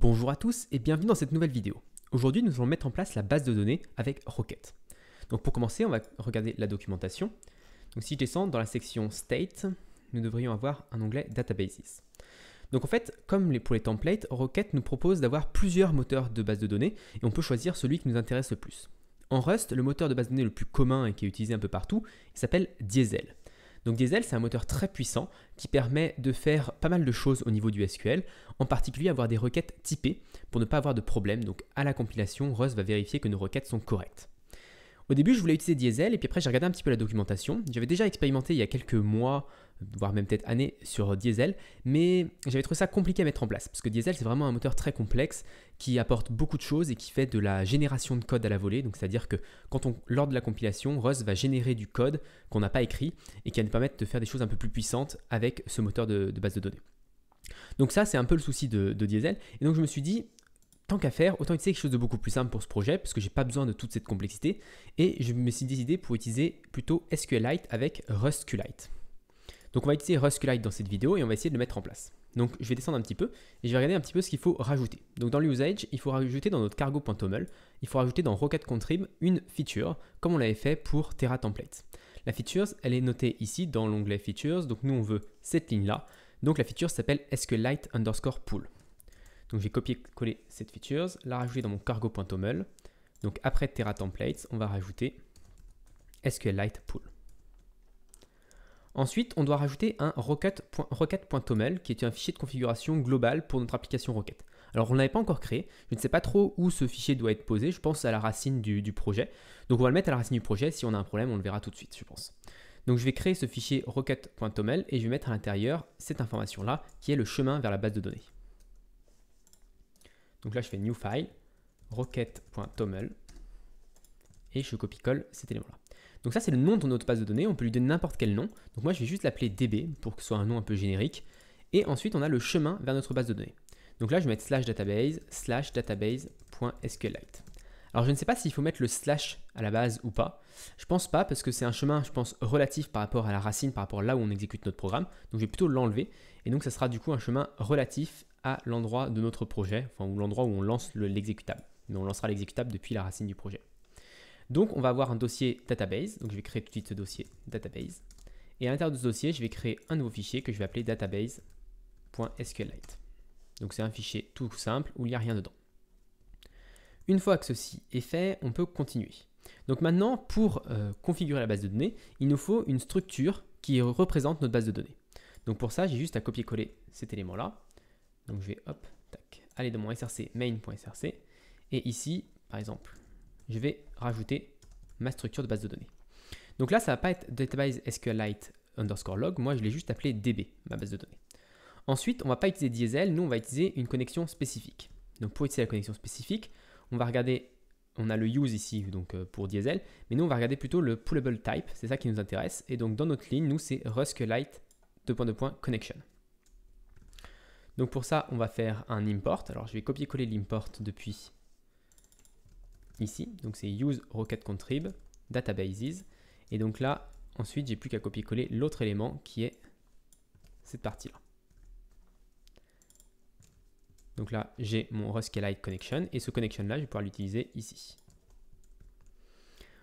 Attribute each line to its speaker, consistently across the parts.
Speaker 1: Bonjour à tous et bienvenue dans cette nouvelle vidéo. Aujourd'hui, nous allons mettre en place la base de données avec Rocket. Donc pour commencer, on va regarder la documentation. Donc si je descends dans la section State, nous devrions avoir un onglet Databases. Donc en fait, comme pour les templates, Rocket nous propose d'avoir plusieurs moteurs de base de données et on peut choisir celui qui nous intéresse le plus. En Rust, le moteur de base de données le plus commun et qui est utilisé un peu partout, s'appelle Diesel. Donc Diesel, c'est un moteur très puissant qui permet de faire pas mal de choses au niveau du SQL, en particulier avoir des requêtes typées pour ne pas avoir de problème. Donc à la compilation, Rust va vérifier que nos requêtes sont correctes. Au début, je voulais utiliser Diesel et puis après, j'ai regardé un petit peu la documentation. J'avais déjà expérimenté il y a quelques mois, voire même peut-être années, sur euh, Diesel, mais j'avais trouvé ça compliqué à mettre en place parce que Diesel, c'est vraiment un moteur très complexe qui apporte beaucoup de choses et qui fait de la génération de code à la volée. Donc, c'est-à-dire que quand lors de la compilation, Rust va générer du code qu'on n'a pas écrit et qui va nous permettre de faire des choses un peu plus puissantes avec ce moteur de, base de données. Donc ça, c'est un peu le souci de Diesel. Et donc je me suis dit, tant qu'à faire, autant utiliser quelque chose de beaucoup plus simple pour ce projet, parce que j'ai pas besoin de toute cette complexité. Et je me suis décidé pour utiliser plutôt SQLite avec RustQLite. Donc on va utiliser RustQLite dans cette vidéo et on va essayer de le mettre en place. Donc je vais descendre un petit peu et je vais regarder un petit peu ce qu'il faut rajouter. Donc dans l'usage, il faut rajouter dans notre cargo.toml, il faut rajouter dans Rocket Contrib une feature, comme on l'avait fait pour Terra Template. La feature, elle est notée ici dans l'onglet features, donc nous on veut cette ligne là. Donc la feature s'appelle SQLite underscore pool. Donc j'ai copié coller cette features, la rajouter dans mon cargo.toml. Donc après Terra Templates, on va rajouter SQLite Pool. Ensuite, on doit rajouter un rocket.toml qui est un fichier de configuration global pour notre application Rocket. Alors on ne l'avait pas encore créé, je ne sais pas trop où ce fichier doit être posé, je pense à la racine du, du, projet. Donc on va le mettre à la racine du projet, si on a un problème on le verra tout de suite je pense. Donc je vais créer ce fichier rocket.toml et je vais mettre à l'intérieur cette information là qui est le chemin vers la base de données. Donc là, je fais new file, rocket.toml, et je copie-colle cet élément-là. Donc ça, c'est le nom de notre base de données, on peut lui donner n'importe quel nom. Donc moi, je vais juste l'appeler DB pour que ce soit un nom un peu générique. Et ensuite, on a le chemin vers notre base de données. Donc là, je vais mettre slash database, slash database.sqlite. Alors je ne sais pas s'il faut mettre le slash à la base ou pas. Je pense pas parce que c'est un chemin, je pense, relatif par rapport à la racine, par rapport à là où on exécute notre programme. Donc je vais plutôt l'enlever. Et donc ça sera du coup un chemin relatif à l'endroit de notre projet, enfin ou l'endroit où on lance l'exécutable. Mais on lancera l'exécutable depuis la racine du projet. Donc on va avoir un dossier database. Donc je vais créer tout de suite ce dossier database. Et à l'intérieur de ce dossier, je vais créer un nouveau fichier que je vais appeler database.sqlite. Donc c'est un fichier tout simple où il n'y a rien dedans. Une fois que ceci est fait, on peut continuer. Donc maintenant, pour euh, configurer la base de données, il nous faut une structure qui représente notre base de données. Donc pour ça, j'ai juste à copier-coller cet élément-là. Donc je vais hop, tac, aller dans mon src main.src et ici, par exemple, je vais rajouter ma structure de base de données. Donc là, ça va pas être database SQLite underscore log, moi je l'ai juste appelé DB, ma base de données. Ensuite, on va pas utiliser diesel, nous on va utiliser une connexion spécifique. Donc pour utiliser la connexion spécifique, on va regarder, on a le use ici donc euh, pour diesel, mais nous on va regarder plutôt le pullable type, c'est ça qui nous intéresse. Et donc dans notre ligne, nous c'est Rusk Light de Donc pour ça, on va faire un import. Alors je vais copier-coller l'import depuis ici. Donc c'est use rocket contrib databases. Et donc là, ensuite, j'ai plus qu'à copier-coller l'autre élément qui est cette partie-là. Donc là, j'ai mon Ruscalite Connection et ce connection-là, je vais pouvoir l'utiliser ici.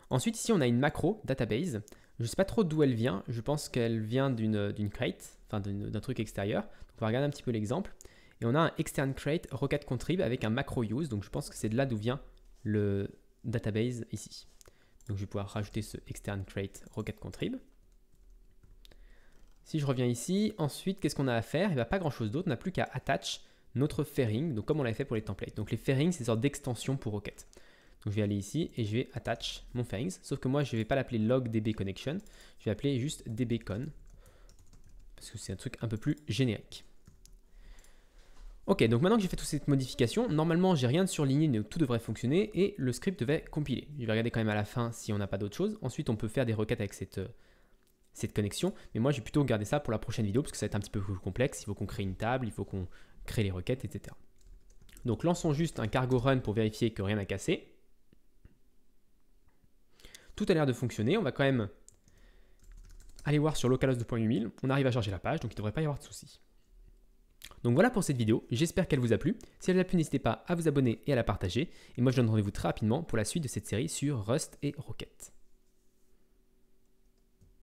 Speaker 1: Ensuite, ici, on a une macro database. Je ne sais pas trop d'où elle vient. Je pense qu'elle vient d'une crate, enfin d'un truc extérieur. on va regarder un petit peu l'exemple. Et on a un extern crate avec un macro use. Donc je pense que c'est de là d'où vient le database ici. Donc je vais pouvoir rajouter ce extern crate Si je reviens ici, ensuite, qu'est-ce qu'on a à faire Il eh n'y ben, pas grand-chose d'autre. On n'a plus qu'à attach notre fairing, donc comme on l'avait fait pour les templates. Donc les fairings, c'est une sorte d'extension pour requêtes. Donc je vais aller ici et je vais attach mon fairings, sauf que moi je ne vais pas l'appeler log db je vais l'appeler juste dbcon, parce que c'est un truc un peu plus générique. Ok, donc maintenant que j'ai fait toutes ces modifications, normalement j'ai rien de surligné, mais tout devrait fonctionner et le script devait compiler. Je vais regarder quand même à la fin si on n'a pas d'autre chose. Ensuite, on peut faire des requêtes avec cette, euh, cette connexion, mais moi j'ai plutôt gardé ça pour la prochaine vidéo parce que ça va être un petit peu plus complexe. Il faut qu'on crée une table, il faut qu'on créer les requêtes, etc. Donc lançons juste un cargo run pour vérifier que rien n'a cassé. Tout a l'air de fonctionner. On va quand même aller voir sur localhost 2.8000. On arrive à charger la page, donc il ne devrait pas y avoir de soucis. Donc voilà pour cette vidéo. J'espère qu'elle vous a plu. Si elle vous a plu, n'hésitez pas à vous abonner et à la partager. Et moi, je donne rendez-vous très rapidement pour la suite de cette série sur Rust et Rocket.